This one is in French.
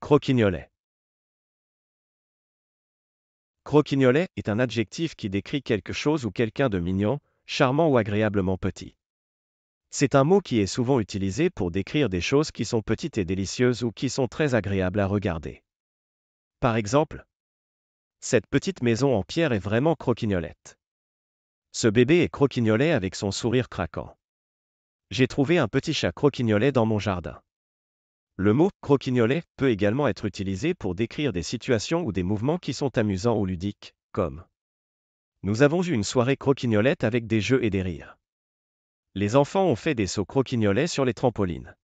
Croquignolet. Croquignolet est un adjectif qui décrit quelque chose ou quelqu'un de mignon, charmant ou agréablement petit. C'est un mot qui est souvent utilisé pour décrire des choses qui sont petites et délicieuses ou qui sont très agréables à regarder. Par exemple, cette petite maison en pierre est vraiment croquignolette. Ce bébé est croquignolet avec son sourire craquant. J'ai trouvé un petit chat croquignolet dans mon jardin. Le mot croquignolet peut également être utilisé pour décrire des situations ou des mouvements qui sont amusants ou ludiques, comme Nous avons eu une soirée croquignolette avec des jeux et des rires. Les enfants ont fait des sauts croquignolets sur les trampolines.